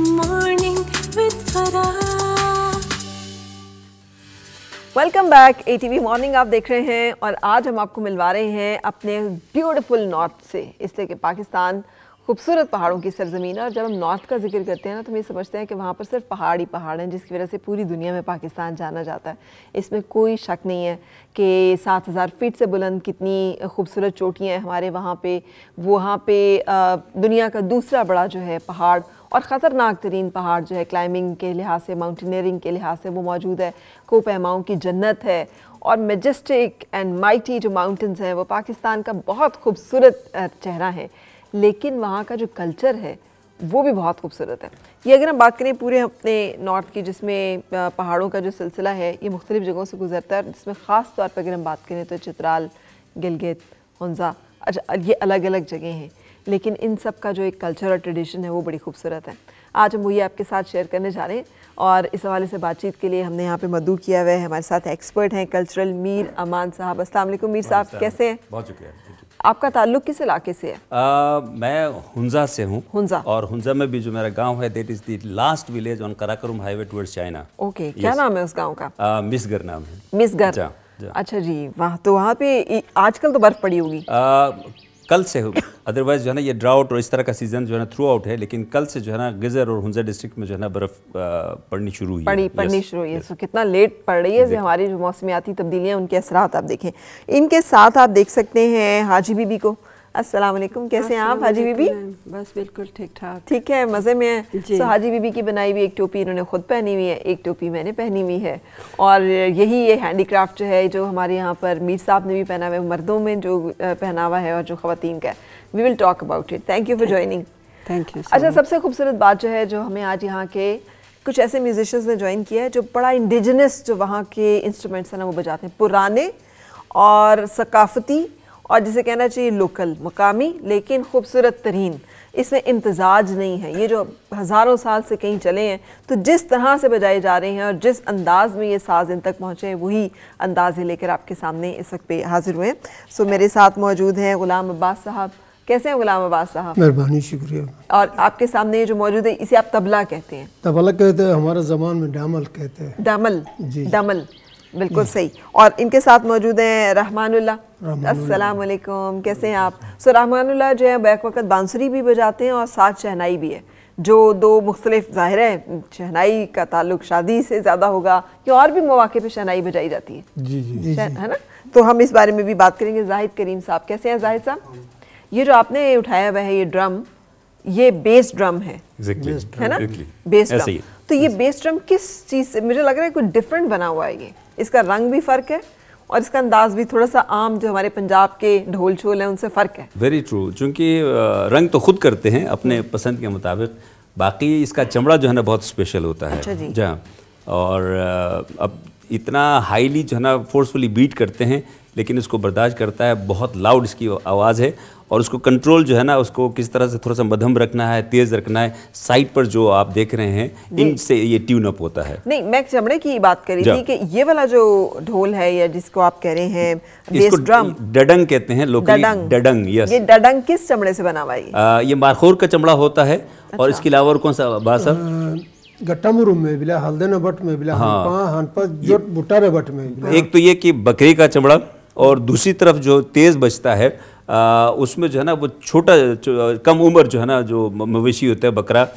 Morning with Farah. Welcome back A T V morning आप देख रहे हैं और आज हम आपको मिलवा रहे हैं अपने ब्यूटीफुल नॉर्थ से इसलिए कि पाकिस्तान खूबसूरत पहाड़ों की सरजमीन है और जब हम नॉर्थ का जिक्र करते हैं ना तो हम ये समझते हैं कि वहाँ पर सिर्फ पहाड़ ही पहाड़ हैं जिसकी वजह से पूरी दुनिया में पाकिस्तान जाना जाता है इसमें कोई शक नहीं है कि सात हज़ार फीट से बुलंद कितनी खूबसूरत चोटियाँ हैं हमारे वहाँ पे वहाँ पे दुनिया का दूसरा बड़ा जो है पहाड़ और ख़तरनाक तरीन पहाड़ जो है क्लाइंबिंग के लिहाज से माउंटेनियरिंग के लिहाज से वो मौजूद है को पैमाओं की जन्नत है और मेजेस्टिक एंड माइटी जो माउंटेंस हैं वो पाकिस्तान का बहुत खूबसूरत चेहरा है लेकिन वहाँ का जो कल्चर है वो भी बहुत खूबसूरत है ये अगर हम बात करें पूरे अपने नॉर्थ की जिसमें पहाड़ों का जो सिलसिला है ये मुख्तलिफ़ जगहों से गुजरता है जिसमें ख़ास तौर पर अगर हम बात करें तो चित्राल गिलगित हंजा अच्छा ये अलग अलग जगह हैं लेकिन इन सब का जो एक कल्चर और ट्रेडिशन है वो बड़ी खूबसूरत है आज हम वही आपके साथ शेयर करने जा रहे हैं और इस हवाले से बातचीत के लिए हमने यहाँ पे मधु किया हुआ है हमारे साथ एक्सपर्ट हैं कल्चरल मीर अमान साहब असलम मीर साहब कैसे हैं बहुत शुक्रिया आपका ताल्लुक किस इलाके से है आ, मैं हुंजा से हूँ हुंजा और हुंजा में भी जो मेरा गांव है that is last village on Karakoram highway towards China okay क्या नाम है उस गांव का आ, मिसगर नाम है मिसगर अच्छा जी वहाँ तो वहाँ पे आजकल तो बर्फ पड़ी होगी कल से अदरवाइज़ जो है ना ये ड्राउट और इस तरह का सीज़न जो है ना थ्रू आउट है लेकिन कल से जो है ना गजर और हुंजर डिस्ट्रिक्ट में जो है ना बर्फ़ पड़नी शुरू हुई पड़ी पड़नी शुरू हुई है सो कितना लेट पड़ रही है हमारी जो मौसमियाती तब्दीलियाँ उनके असरात आप देखें इनके साथ आप देख सकते हैं हाजी बीबी को अस्सलाम वालेकुम कैसे हैं आप हाजी बीबी बस बिल्कुल ठीक ठाक ठीक है मज़े में है तो हाजी बीबी की बनाई हुई एक टोपी इन्होंने खुद पहनी हुई है एक टोपी मैंने पहनी हुई है और यही ये हैंडीक्राफ्ट जो है जो हमारे यहाँ पर मीर साहब ने भी पहना हुआ है मर्दों में जो पहनावा है और जो ख़वान का है we will talk about it thank you for joining thank you अच्छा सबसे खूबसूरत बात जो है जो हमें आज यहाँ के कुछ ऐसे म्यूजिशंस ने ज्वाइन किया है जो बड़ा इंडिजनस जो वहाँ के इंस्ट्रूमेंट्स हैं ना वो बजाते हैं पुराने और सकाफती और जिसे कहना चाहिए लोकल मकामी लेकिन खूबसूरत तरीन इसमें इम्तजाज नहीं है ये जो हज़ारों साल से कहीं चले हैं तो जिस तरह से बजाए जा रहे हैं और जिस अंदाज़ में ये साज इन तक पहुँचे हैं वही अंदाजे लेकर आपके सामने इस वक्त पे हाजिर हुए सो मेरे साथ मौजूद हैं ग़ुलाम अब्बास साहब कैसे हैं गुलाम अब्बास साहब मेहरबानी शुक्रिया और आपके सामने ये जो मौजूद है इसे आप तबला कहते हैं तबला कहते हैं हमारे जमान में डामल कहते हैं डामल जी डामल बिल्कुल सही और इनके साथ मौजूद हैं रहमानुल्ला वालेकुम कैसे हैं आप सो रहमानुल्ला जो है बैक वक्त बांसुरी भी बजाते हैं और साथ शहनाई भी है जो दो मुख्तलिफ ज़ाहिर है शहनाई का ताल्लुक शादी से ज़्यादा होगा कि और भी मौाक़े पर शहनाई बजाई जाती है जी जी है ना तो हम इस बारे में भी बात करेंगे जाहिद करीम साहब कैसे हैं जाहिद साहब ये जो आपने उठाया हुआ है ये ड्रम ये बेस ड्रम है exactly. है ना exactly. बेस ड्रम तो ये बेस ड्रम किस चीज़ से मुझे लग रहा है कुछ डिफरेंट बना हुआ है ये इसका रंग भी फ़र्क है और इसका अंदाज भी थोड़ा सा आम जो हमारे पंजाब के ढोल छोल हैं उनसे फ़र्क है वेरी ट्रू चूँकि रंग तो खुद करते हैं अपने हम्म। पसंद के मुताबिक बाकी इसका चमड़ा जो है ना बहुत स्पेशल होता है अच्छा जी और अब इतना हाईली जो है ना फोर्सफुली बीट करते हैं लेकिन उसको बर्दाश्त करता है बहुत लाउड इसकी आवाज़ है और उसको कंट्रोल जो है ना उसको किस तरह से थोड़ा सा मध्यम रखना है तेज़ रखना है साइड पर जो आप देख रहे हैं इनसे ये ट्यून अप होता है नहीं मैं चमड़े की बात कर रही थी कि ये वाला जो ढोल है या जिसको आप कह रहे हैं इसको ड्रम डडंग कहते हैं लोकली डडंग यस ये डडंग किस चमड़े से बना हुआ है ये मारखोर का चमड़ा होता है और अच्छा। इसके अलावा और कौन सा बात सर में में हाँ। में हाँ, हाँ, हाँ, में एक तो ये कि बकरी का चमड़ा और दूसरी तरफ जो तेज़ बचता है आ, उसमें जो है ना वो छोटा कम उम्र जो है ना जो मवेशी होता है बकरा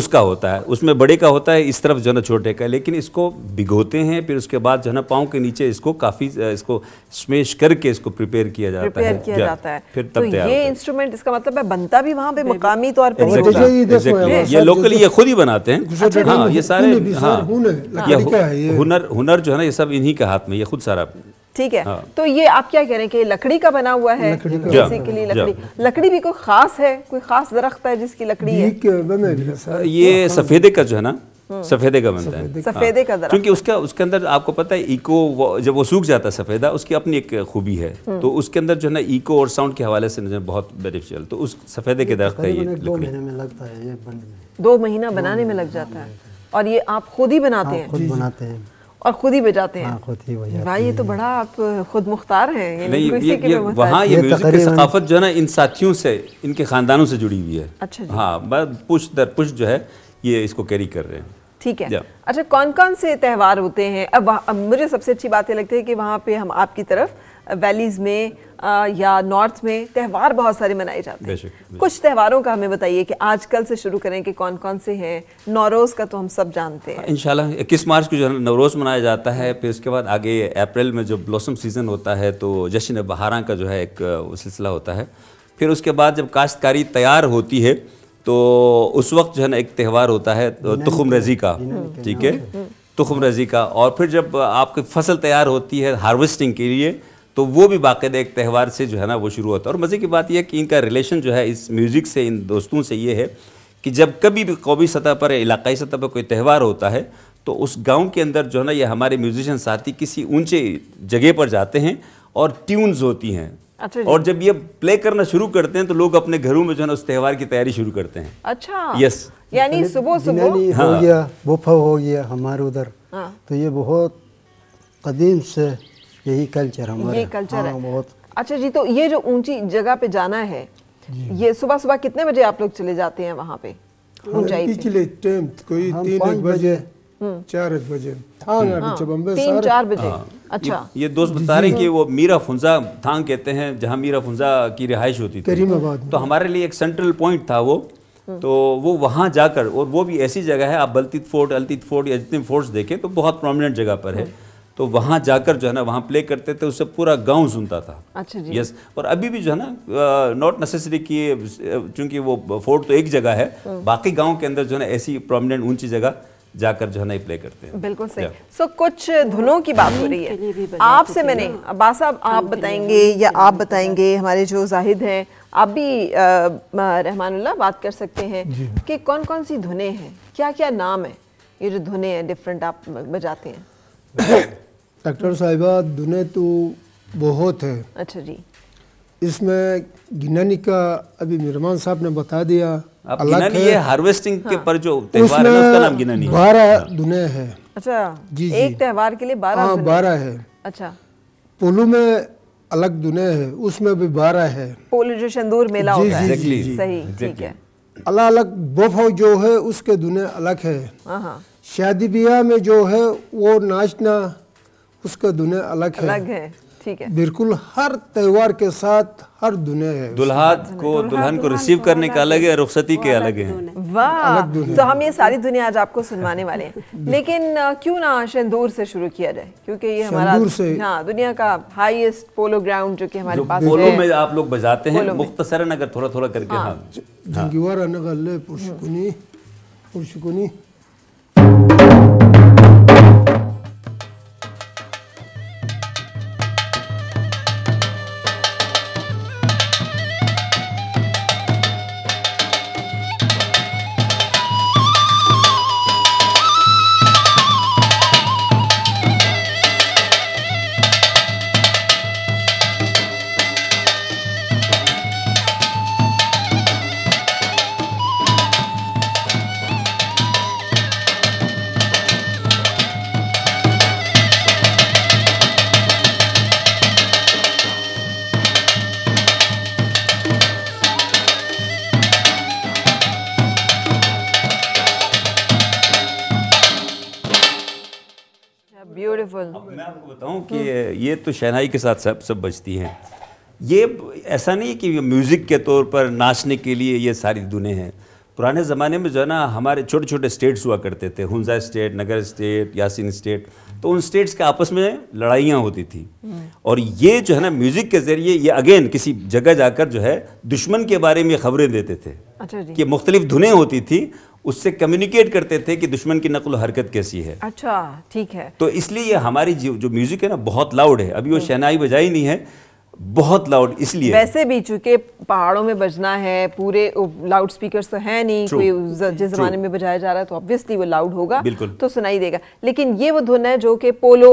उसका होता है उसमें बड़े का होता है इस तरफ जो है ना छोटे का लेकिन इसको भिगोते हैं फिर उसके बाद जो है ना पाँव के नीचे इसको काफ़ी इसको स्मेश करके इसको प्रिपेयर किया जाता है किया जा, जाता है फिर तो तब तो ये इंस्ट्रूमेंट इसका मतलब है बनता भी वहाँ पे मकामी तौर पर ये लोकली ये खुद ही बनाते हैं अच्छा, हाँ ये सारे हाँ, हाँ हुनर हुनर जो है ना ये सब इन्हीं के हाथ में ये खुद सारा ठीक है हाँ। तो ये आप क्या कह रहे हैं कि लकड़ी का बना हुआ है बेसिकली लकड़ी लकड़ी भी कोई खास है कोई खास दरख्त है जिसकी लकड़ी है ये तो सफेदे का जो है ना हम्म। सफेदे का बनता है सफेदे का क्योंकि उसका उसके अंदर आपको पता है इको जब वो सूख जाता है सफेदा उसकी अपनी एक खूबी है हम्म। तो उसके अंदर जो है ना इको और साउंड के हवाले से बहुत बेनिफिशियल तो उस सफेदे के तो दरख्त है ये दो महीना बनाने में लग जाता है और ये आप खुद ही बनाते हैं खुद बनाते हैं और खुद ही बजाते हैं हाँ, खुद ही बजाते भाई ये तो बड़ा आप खुद मुख्तार हैं नहीं ये, ये वहाँ ये, ये म्यूज़िक की सकाफत जो है ना इन साथियों से इनके ख़ानदानों से जुड़ी हुई है अच्छा जी। हाँ पुश दर पुश जो है ये इसको कैरी कर रहे हैं ठीक है अच्छा कौन कौन से त्यौहार होते हैं अब, अब मुझे सबसे अच्छी बात ये लगती है कि वहाँ पे हम आपकी तरफ वैलीज में आ, या नॉर्थ में त्यौहार बहुत सारे मनाए जाते हैं कुछ त्यौहारों का हमें बताइए कि आजकल से शुरू करें कि कौन कौन से हैं नवरोज़ का तो हम सब जानते हैं इनशाला इक्कीस मार्च को जो है नवरोज़ मनाया जाता है फिर उसके बाद आगे अप्रैल में जो ब्लॉसम सीज़न होता है तो जश्न बहारा का जो है एक सिलसिला होता है फिर उसके बाद जब काश्तकारी तैयार होती है तो उस वक्त जो है ना एक त्यौहार होता है तो तुखम रजी का ठीक है हाँ। तुखम रजी का और फिर जब आपकी फसल तैयार होती है हार्वेस्टिंग के लिए तो वो भी बाकायदे एक त्यौहार से जो है ना वो शुरू होता है और मज़े की बात यह कि इनका रिलेशन जो है इस म्यूज़िक से इन दोस्तों से ये है कि जब कभी भी कौमी सतह पर इलाकाई सतह पर कोई त्यौहार होता है तो उस गांव के अंदर जो है ना ये हमारे म्यूजिशियन साथी किसी ऊंचे जगह पर जाते हैं और ट्यून्स होती हैं अच्छा और जब ये प्ले करना शुरू करते हैं तो लोग अपने घरों में जो है ना उस त्यौहार की तैयारी शुरू करते हैं अच्छा यस यानी सुबह सुबह हाँ। हो गया बुफा हो गया हमारे उधर हाँ। तो ये बहुत कदीम से यही कल्चर हमारा ये कल्चर हाँ, है बहुत अच्छा जी तो ये जो ऊंची जगह पे जाना है ये सुबह सुबह कितने बजे आप लोग चले जाते हैं वहाँ पे ऊंचाई पिछले टाइम कोई तीन एक बजे हम्म। चार एक बजे हाँ, हाँ, तीन चार बजे हाँ। अच्छा ये, ये दोस्त बता रहे कि वो मीरा फुंजा थांग कहते हैं जहाँ मीरा फुंजा की रिहाइश होती थी तो हमारे लिए एक सेंट्रल पॉइंट था वो हम्म। तो वो वहाँ जाकर और वो भी ऐसी जगह है आप बल्तीत फोर्ट अलतीत फोर्ट या जितने फोर्ट्स देखें तो बहुत प्रोमिनेंट जगह पर है हम्म। तो वहाँ जाकर जो है ना वहाँ प्ले करते थे उससे पूरा गांव सुनता था अच्छा जी यस और अभी भी जो है ना नॉट नेसेसरी कि चूंकि वो फोर्ट तो एक जगह है हाँ। बाकी गांव के अंदर जो है ना ऐसी प्रोमिनेंट ऊंची जगह जाकर जो है ना प्ले करते हैं बिल्कुल सही सो so, कुछ धुनों की बात हो रही है आपसे मैंने हाँ। अब्बास साहब आप बताएंगे या आप बताएंगे हाँ। हमारे जो जाहिद हैं आप भी रहमानुल्लाह बात कर सकते हैं कि कौन कौन सी धुने हैं क्या क्या नाम है ये जो धुने हैं डिफरेंट आप बजाते हैं डॉक्टर साहिबा दुने तो बहुत है अच्छा जी इसमें गिनानी का अभी मिरमान साहब ने बता दिया अलग ये हार्वेस्टिंग हाँ। के पर जो त्यौहार है उसका नाम गिनानी बारह दुने है अच्छा जी एक त्यौहार के लिए बारह हाँ बारह है अच्छा पोलू में अलग दुने है उसमें भी बारह है पोलू जो शंदूर मेला होता है सही ठीक है अलग अलग बोफो जो है उसके दुने अलग है हाँ, हाँ। शादी ब्याह में जो है वो नाचना उसका दुनिया अलग, है अलग है, ठीक है बिल्कुल हर त्यौहार के साथ हर दुनिया है दुल्हा को दुल्हन को रिसीव करने का अलग है रुखसती के अलग है वाह तो हम ये सारी दुनिया आज आपको सुनवाने वाले हैं लेकिन क्यों ना शेंदूर से शुरू किया जाए क्योंकि ये हमारा हाँ दुनिया का हाईएस्ट पोलो ग्राउंड जो कि हमारे पास पोलो में आप लोग बजाते हैं मुख्तसरन अगर थोड़ा थोड़ा करके हाँ, हाँ। बिल्कुल अब मैं आपको बताऊं कि हम्म। ये तो शहनाई के साथ सब सब बजती हैं ये ऐसा नहीं कि म्यूज़िक के तौर पर नाचने के लिए ये सारी धुनें हैं पुराने ज़माने में जो है ना हमारे छोटे छोटे स्टेट्स हुआ करते थे Hunza state Nagar state Yasin state तो उन स्टेट्स के आपस में लड़ाइयाँ होती थी हम्म। और ये जो है ना म्यूज़िक के ज़रिए ये अगेन किसी जगह जाकर जो है दुश्मन के बारे में खबरें देते थे अच्छा कि मुख्तलिफ धुनें होती थी उससे कम्युनिकेट करते थे कि दुश्मन की नकल हरकत कैसी है अच्छा ठीक है तो इसलिए ये हमारी जो म्यूजिक है ना बहुत लाउड है अभी वो हम्म। शहनाई बजाई नहीं है बहुत लाउड इसलिए वैसे भी चूंकि पहाड़ों में बजना है पूरे लाउड स्पीकर तो है नहीं True. कोई जिस जमाने में बजाया जा रहा है तो ऑब्वियसली वो लाउड होगा तो सुनाई देगा लेकिन ये वो धुन है जो कि पोलो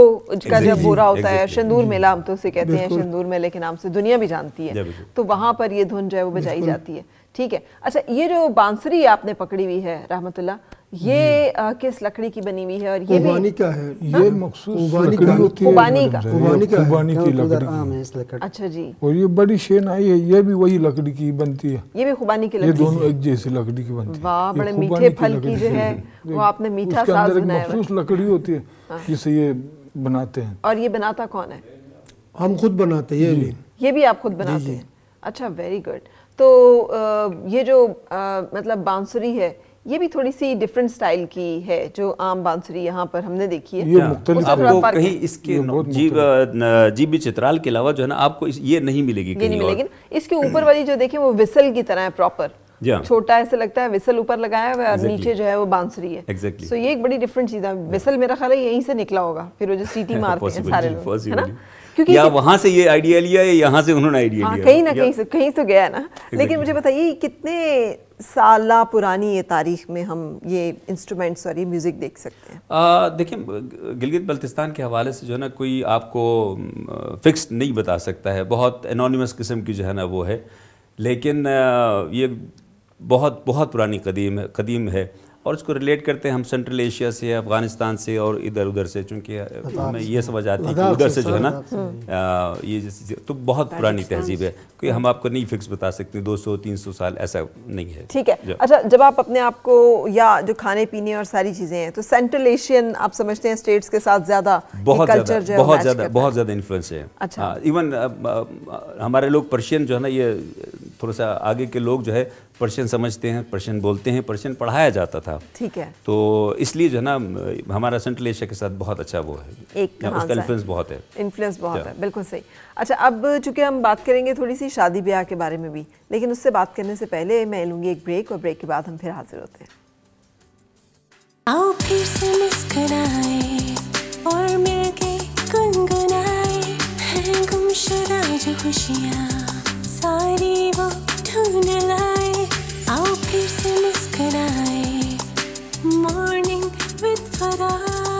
का जब हो रहा होता है शंदूर मेला हम तो उसे कहते हैं शंदूर मेले के नाम से दुनिया भी जानती है तो वहां पर ये धुन जो है वो बजाई जाती है ठीक है अच्छा ये जो बांसुरी आपने पकड़ी हुई है रहमतुल्ला ये आ, किस लकड़ी की बनी हुई है और ये भी का है ये हाँ? मखसूस लकड़ी होती है उबानी का उबानी का उबानी की लकड़ी अच्छा जी और ये बड़ी शेन आई है ये भी वही लकड़ी की बनती है ये भी खुबानी की लकड़ी ये दोनों एक जैसी लकड़ी की बनती है वाह बड़े मीठे फल की जो है वो आपने मीठा साज बनाया है मखसूस लकड़ी होती है हाँ। जिसे ये बनाते हैं और ये बनाता कौन है हम खुद बनाते हैं ये भी ये भी आप खुद बनाते हैं अच्छा वेरी गुड तो आ, ये जो आ, मतलब बांसुरी है ये भी थोड़ी सी डिफरेंट स्टाइल की है जो आम बांसुरी यहाँ पर हमने देखी है ये अच्छा, आपको कहीं इसके जीव जीबी चित्राल के अलावा जो है ना आपको इस, ये नहीं मिलेगी ये नहीं मिलेगी इसके ऊपर वाली जो देखें वो विसल की तरह है प्रॉपर छोटा ऐसे लगता है विसल ऊपर लगाया हुआ है और नीचे जो है वो बांसुरी है सो ये एक बड़ी डिफरेंट चीज है विसल मेरा ख्याल है यहीं से निकला होगा फिर वो जो सीटी मारते हैं सारे लोग है ना क्योंकि या वहाँ से ये आइडिया लिया या यहाँ से उन्होंने आइडिया हाँ, लिया कहीं ना कहीं से कहीं तो गया ना लेकिन मुझे बताइए कितने साल पुरानी ये तारीख में हम ये इंस्ट्रूमेंट्स और ये म्यूज़िक देख सकते हैं देखिए गिलगित बल्तिस्तान के हवाले से जो है ना कोई आपको फिक्स नहीं बता सकता है बहुत एनोनिमस किस्म की जो है ना वो है लेकिन ये बहुत बहुत पुरानी कदीम है कदीम है और इसको रिलेट करते हैं हम सेंट्रल एशिया से अफ़गानिस्तान से और इधर उधर से चूंकि हमें ये समझ आती है कि उधर से जो है ना ये जैसे तो बहुत पुरानी तहजीब है कि हम आपको नहीं फिक्स बता सकते दो सौ तीन सौ साल ऐसा नहीं है ठीक है अच्छा जब आप अपने आप को या जो खाने पीने और सारी चीज़ें हैं तो सेंट्रल एशियन आप समझते हैं स्टेट्स के साथ ज़्यादा बहुत ज़्यादा बहुत ज़्यादा बहुत ज़्यादा इन्फ्लुएंस है अच्छा इवन हाँ, हमारे लोग पर्शियन जो है ना ये थोड़ा सा आगे के लोग जो है पर्शियन समझते हैं पर्शियन बोलते हैं पर्शियन पढ़ाया जाता था ठीक है तो इसलिए जो है ना हमारा सेंट्रल एशिया के साथ बहुत अच्छा वो है एक हाँ, उसका इन्फ्लुएंस बहुत है इन्फ्लुएंस बहुत है बिल्कुल सही अच्छा अब चूंकि हम बात करेंगे थोड़ी सी शादी ब्याह के बारे में भी लेकिन उससे बात करने से पहले मैं लूंगी एक ब्रेक और ब्रेक के बाद हम फिर हाजिर होते हैं आओ फिर से मुस्कुराए और मिलके गुनगुनाए हैं गुमशुदा जो खुशियाँ सारी वो ढूंढ लाए out peace in the sky morning with farah